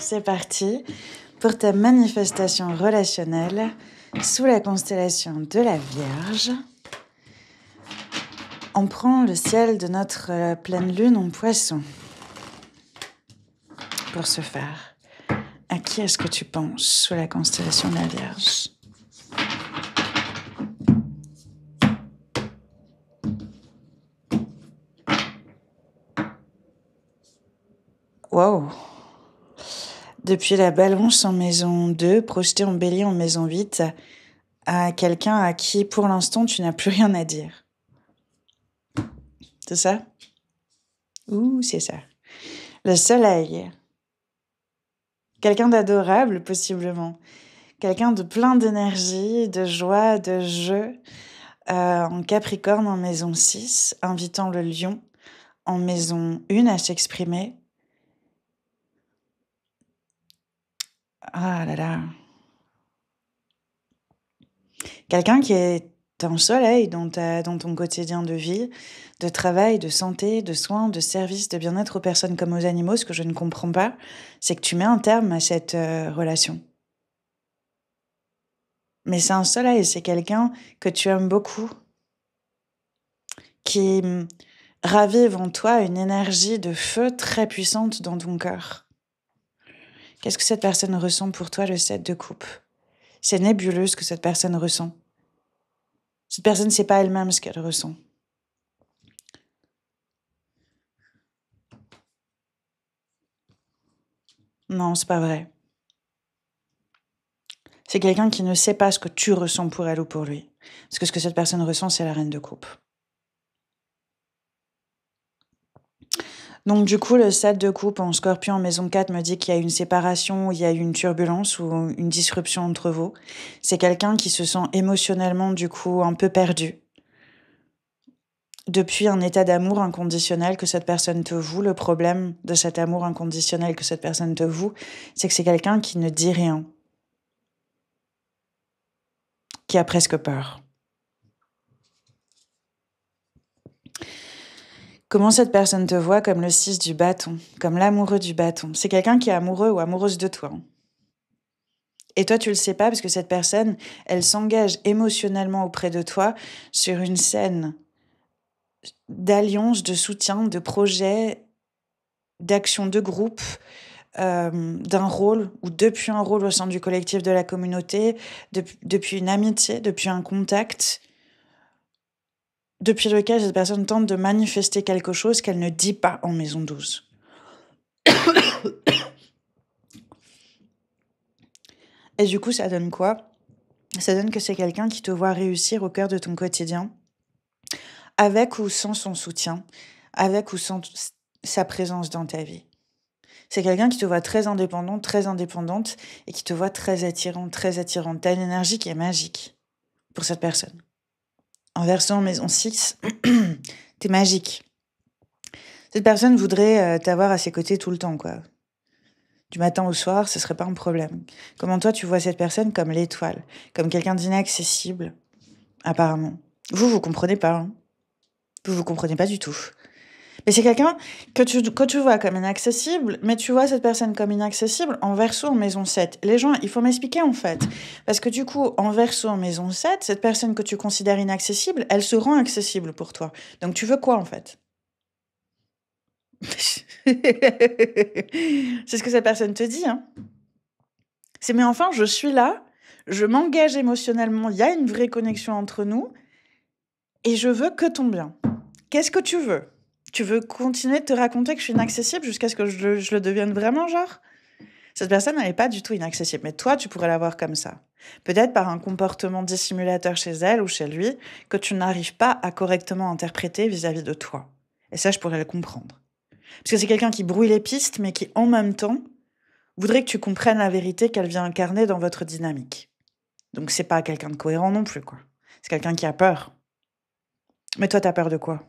c'est parti pour ta manifestation relationnelle sous la constellation de la Vierge. On prend le ciel de notre pleine lune en poisson. Pour ce faire, à qui est-ce que tu penses sous la constellation de la Vierge Wow depuis la balance en maison 2, projetée en bélier en maison 8, à quelqu'un à qui pour l'instant tu n'as plus rien à dire. C'est ça Ouh, c'est ça. Le soleil. Quelqu'un d'adorable, possiblement. Quelqu'un de plein d'énergie, de joie, de jeu. Euh, en Capricorne, en maison 6, invitant le lion en maison 1 à s'exprimer. Ah là là. Quelqu'un qui est un soleil dans, ton quotidien de vie, de travail, de santé, de soins, de services, de bien-être aux personnes comme aux animaux, ce que je ne comprends pas, c'est que tu mets un terme à cette euh, relation. Mais c'est un soleil, c'est quelqu'un que tu aimes beaucoup, qui mm, ravive en toi une énergie de feu très puissante dans ton cœur. Qu'est-ce que cette personne ressent pour toi le 7 de coupe C'est nébuleux ce que cette personne ressent. Cette personne ne sait pas elle-même ce qu'elle ressent. Non, c'est pas vrai. C'est quelqu'un qui ne sait pas ce que tu ressens pour elle ou pour lui. Parce que ce que cette personne ressent, c'est la reine de coupe. Donc du coup, le set de coupe en scorpion en maison 4 me dit qu'il y a une séparation, il y a une turbulence ou une disruption entre vous. C'est quelqu'un qui se sent émotionnellement du coup un peu perdu. Depuis un état d'amour inconditionnel que cette personne te voue, le problème de cet amour inconditionnel que cette personne te voue, c'est que c'est quelqu'un qui ne dit rien, qui a presque peur. Comment cette personne te voit comme le 6 du bâton, comme l'amoureux du bâton C'est quelqu'un qui est amoureux ou amoureuse de toi. Hein. et toi, tu le sais pas parce que cette personne, elle s'engage émotionnellement auprès de toi sur une scène d'alliance, de soutien, de projet, d'action de groupe, euh, d'un rôle ou depuis un rôle au sein du collectif de la communauté, depuis une amitié, depuis un contact, depuis lequel cette personne tente de manifester quelque chose qu'elle ne dit pas en maison 12. Et du coup, ça donne quoi Ça donne que c'est quelqu'un qui te voit réussir au cœur de ton quotidien, avec ou sans son soutien, avec ou sans sa présence dans ta vie. C'est quelqu'un qui te voit très indépendant, très indépendante, et qui te voit très attirant, très attirante. T'as une énergie qui est magique pour cette personne en version maison 6, t'es magique. Cette personne voudrait euh, t'avoir à ses côtés tout le temps, quoi. Du matin au soir, ce serait pas un problème. Comment toi, tu vois cette personne comme l'étoile, comme quelqu'un d'inaccessible, apparemment. Vous, vous comprenez pas. Hein. vous, vous comprenez pas du tout. Et c'est quelqu'un que tu, que tu vois comme inaccessible, mais tu vois cette personne comme inaccessible en verso en maison 7. Les gens, il faut m'expliquer en fait. Parce que du coup, en verso en maison 7, cette personne que tu considères inaccessible, elle se rend accessible pour toi. Donc tu veux quoi en fait C'est ce que cette personne te dit. Hein. C'est mais enfin, je suis là, je m'engage émotionnellement, il y a une vraie connexion entre nous, et je veux que ton bien. Qu'est-ce que tu veux tu veux continuer de te raconter que je suis inaccessible jusqu'à ce que je, le devienne vraiment, genre Cette personne, elle n'est pas du tout inaccessible, mais toi, tu pourrais la voir comme ça. Peut-être par un comportement dissimulateur chez elle ou chez lui que tu n'arrives pas à correctement interpréter vis-à-vis de toi. Et ça, je pourrais le comprendre. Parce que c'est quelqu'un qui brouille les pistes, mais qui, en même temps, voudrait que tu comprennes la vérité qu'elle vient incarner dans votre dynamique. Donc, c'est pas quelqu'un de cohérent non plus, quoi. C'est quelqu'un qui a peur. Mais toi, tu as peur de quoi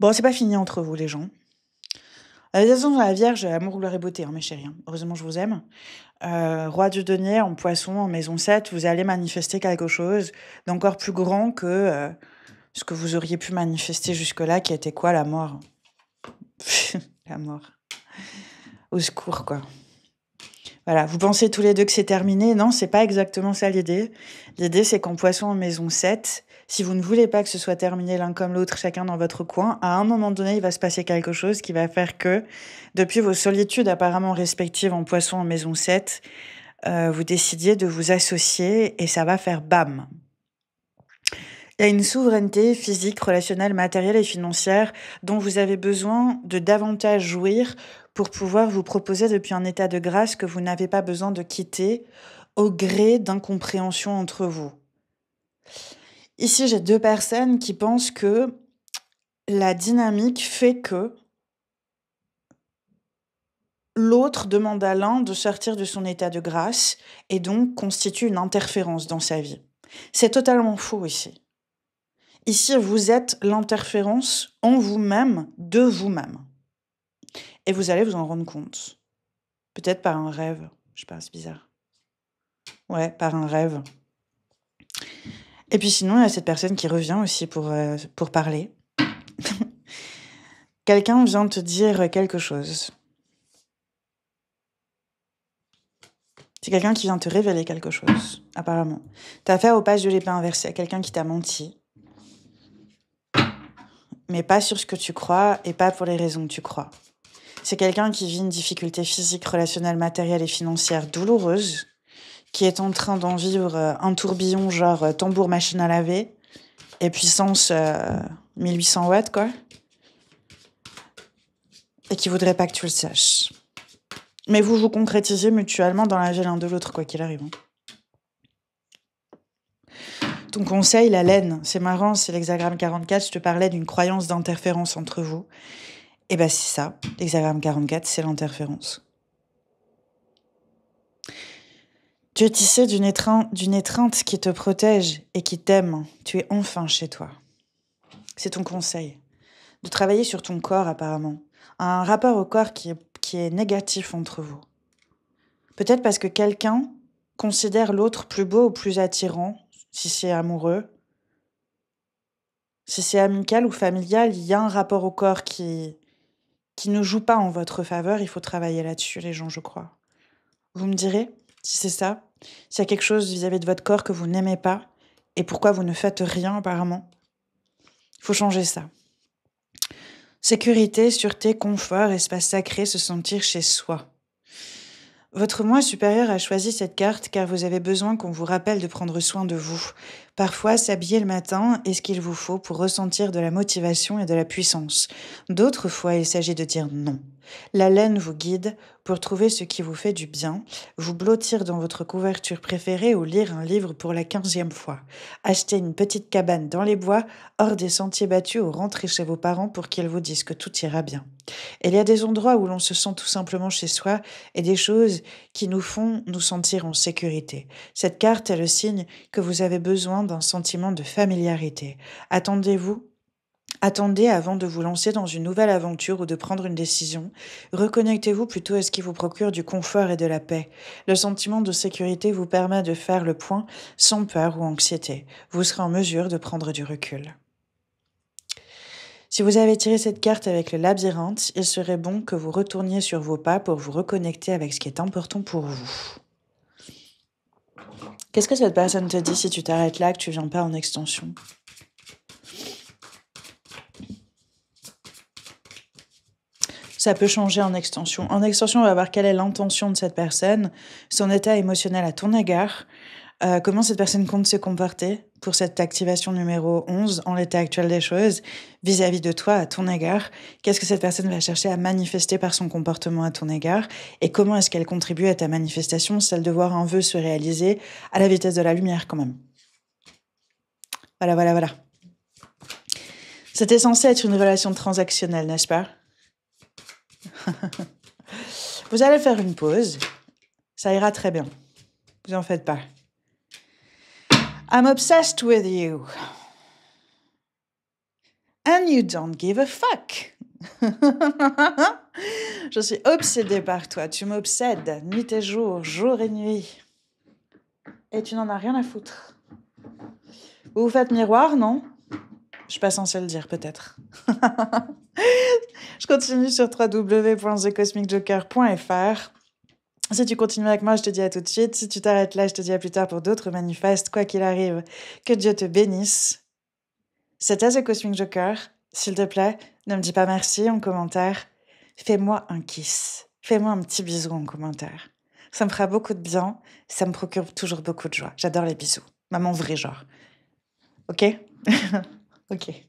Bon, c'est pas fini entre vous, les gens. Euh, la la Vierge, euh, amour, gloire et beauté, hein, mes chéris. Hein. Heureusement, je vous aime. Euh, roi du denier, en poisson, en maison 7, vous allez manifester quelque chose d'encore plus grand que ce que vous auriez pu manifester jusque-là, qui était quoi La mort. la mort. Au secours, quoi. Voilà, vous pensez tous les deux que c'est terminé. Non, c'est pas exactement ça l'idée. L'idée, c'est qu'en poisson en maison 7, si vous ne voulez pas que ce soit terminé l'un comme l'autre, chacun dans votre coin, à un moment donné, il va se passer quelque chose qui va faire que, depuis vos solitudes apparemment respectives en poisson en maison 7, euh, vous décidiez de vous associer et ça va faire bam. Il y a une souveraineté physique, relationnelle, matérielle et financière dont vous avez besoin de davantage jouir pour pouvoir vous proposer depuis un état de grâce que vous n'avez pas besoin de quitter au gré d'incompréhension entre vous. Ici, j'ai deux personnes qui pensent que la dynamique fait que l'autre demande à l'un de sortir de son état de grâce et donc constitue une interférence dans sa vie. C'est totalement faux ici. Ici, vous êtes l'interférence en vous-même, de vous-même. Et vous allez vous en rendre compte. Peut-être par un rêve. Je pense, bizarre. Ouais, par un rêve. Et puis sinon, il y a cette personne qui revient aussi pour, euh, pour parler. Quelqu'un vient te dire quelque chose. C'est quelqu'un qui vient te révéler quelque chose, apparemment. T'as affaire au pages de l'épée inversée, à quelqu'un qui t'a menti. Mais pas sur ce que tu crois et pas pour les raisons que tu crois. C'est quelqu'un qui vit une difficulté physique, relationnelle, matérielle et financière douloureuse qui est en train d'en vivre euh, un tourbillon genre euh, tambour machine à laver et puissance 1800 euh, watts quoi et qui voudrait pas que tu le saches. Mais vous vous concrétisez mutuellement dans la l'un de l'autre quoi qu'il arrive. Hein. Ton conseil, la laine, c'est marrant, c'est l'hexagramme 44, je te parlais d'une croyance d'interférence entre vous. Et eh ben c'est ça, l'hexagramme 44, c'est l'interférence. Tu es d'une d'une étreinte qui te protège et qui t'aime. Tu es enfin chez toi. C'est ton conseil. De travailler sur ton corps, apparemment. Un rapport au corps qui est, qui est négatif entre vous. Peut-être parce que quelqu'un considère l'autre plus beau ou plus attirant, si c'est amoureux. Si c'est amical ou familial, il y a un rapport au corps qui, qui ne joue pas en votre faveur. Il faut travailler là-dessus, les gens, je crois. Vous me direz si c'est ça, s'il y a quelque chose vis-à-vis de votre corps que vous n'aimez pas et pourquoi vous ne faites rien apparemment, il faut changer ça. Sécurité, sûreté, confort, espace sacré, se sentir chez soi. Votre moi supérieur a choisi cette carte car vous avez besoin qu'on vous rappelle de prendre soin de vous, Parfois, s'habiller le matin est ce qu'il vous faut pour ressentir de la motivation et de la puissance. D'autres fois, il s'agit de dire non. La laine vous guide pour trouver ce qui vous fait du bien, vous blottir dans votre couverture préférée ou lire un livre pour la quinzième fois, acheter une petite cabane dans les bois, hors des sentiers battus ou rentrer chez vos parents pour qu'ils vous disent que tout ira bien. il y a des endroits où l'on se sent tout simplement chez soi et des choses qui nous font nous sentir en sécurité. Cette carte est le signe que vous avez besoin d'un sentiment de familiarité. Attendez-vous Attendez avant de vous lancer dans une nouvelle aventure ou de prendre une décision. Reconnectez-vous plutôt à ce qui vous procure du confort et de la paix. Le sentiment de sécurité vous permet de faire le point sans peur ou anxiété. Vous serez en mesure de prendre du recul. Si vous avez tiré cette carte avec le labyrinthe, il serait bon que vous retourniez sur vos pas pour vous reconnecter avec ce qui est important pour vous. Qu'est-ce que cette personne te dit si tu t'arrêtes là, que tu viens pas en extension Ça peut changer en extension. En extension, on va voir quelle est l'intention de cette personne, son état émotionnel à ton égard, euh, comment cette personne compte se comporter pour cette activation numéro 11 en l'état actuel des choses vis-à-vis de toi, à ton égard Qu'est-ce que cette personne va chercher à manifester par son comportement à ton égard Et comment est-ce qu'elle contribue à ta manifestation, celle de voir un vœu se réaliser à la vitesse de la lumière quand même Voilà, voilà, voilà. C'était censé être une relation transactionnelle, n'est-ce pas Vous allez faire une pause. Ça ira très bien. Vous en faites pas. I'm obsessed with you. And you don't give a fuck. Je suis obsédée par toi, tu m'obsèdes nuit et jour, jour et nuit. Et tu n'en as rien à foutre. Vous faites miroir, non Je suis pas censée le dire, peut-être. Je continue sur www.thecosmicjoker.fr. Si tu continues avec moi, je te dis à tout de suite. Si tu t'arrêtes là, je te dis à plus tard pour d'autres manifestes. Quoi qu'il arrive, que Dieu te bénisse. C'était The Cosmic Joker. S'il te plaît, ne me dis pas merci en commentaire. Fais-moi un kiss. Fais-moi un petit bisou en commentaire. Ça me fera beaucoup de bien. Ça me procure toujours beaucoup de joie. J'adore les bisous. Maman vrai genre. Ok Ok.